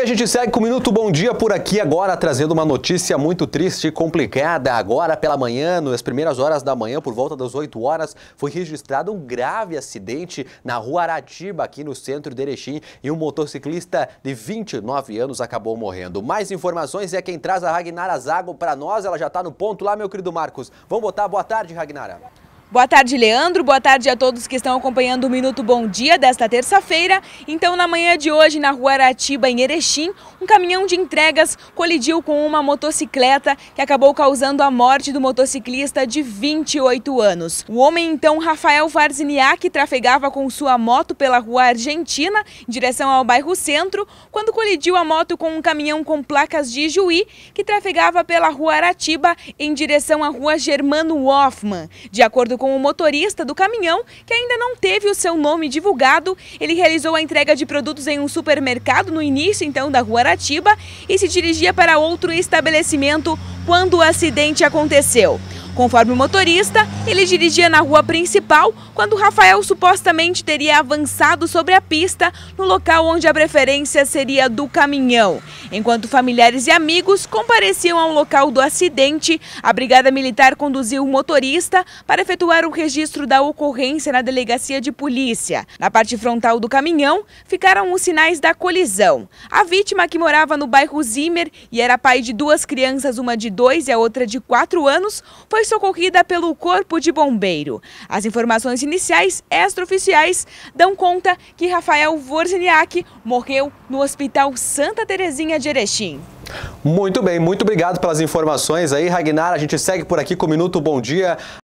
A gente segue com o Minuto Bom Dia por aqui agora, trazendo uma notícia muito triste e complicada. Agora pela manhã, nas primeiras horas da manhã, por volta das 8 horas, foi registrado um grave acidente na rua Aratiba, aqui no centro de Erechim, e um motociclista de 29 anos acabou morrendo. Mais informações é quem traz a Ragnara Zago para nós. Ela já está no ponto lá, meu querido Marcos. Vamos botar boa tarde, Ragnara. Boa tarde, Leandro. Boa tarde a todos que estão acompanhando o Minuto Bom Dia desta terça-feira. Então, na manhã de hoje, na rua Aratiba, em Erechim, um caminhão de entregas colidiu com uma motocicleta que acabou causando a morte do motociclista de 28 anos. O homem, então, Rafael Varziniak, trafegava com sua moto pela rua Argentina, em direção ao bairro Centro, quando colidiu a moto com um caminhão com placas de Juí, que trafegava pela rua Aratiba, em direção à rua Germano Hoffman. De acordo com o motorista do caminhão que ainda não teve o seu nome divulgado. Ele realizou a entrega de produtos em um supermercado no início então da rua Aratiba e se dirigia para outro estabelecimento quando o acidente aconteceu. Conforme o motorista, ele dirigia na rua principal quando Rafael supostamente teria avançado sobre a pista no local onde a preferência seria do caminhão. Enquanto familiares e amigos compareciam ao local do acidente, a Brigada Militar conduziu o motorista para efetuar o registro da ocorrência na delegacia de polícia. Na parte frontal do caminhão ficaram os sinais da colisão. A vítima, que morava no bairro Zimmer e era pai de duas crianças, uma de dois e a outra de quatro anos, foi socorrida pelo Corpo de Bombeiro. As informações iniciais extraoficiais dão conta que Rafael Vorziniak morreu no Hospital Santa Terezinha de Erechim. Muito bem, muito obrigado pelas informações aí, Ragnar. A gente segue por aqui com o Minuto Bom Dia.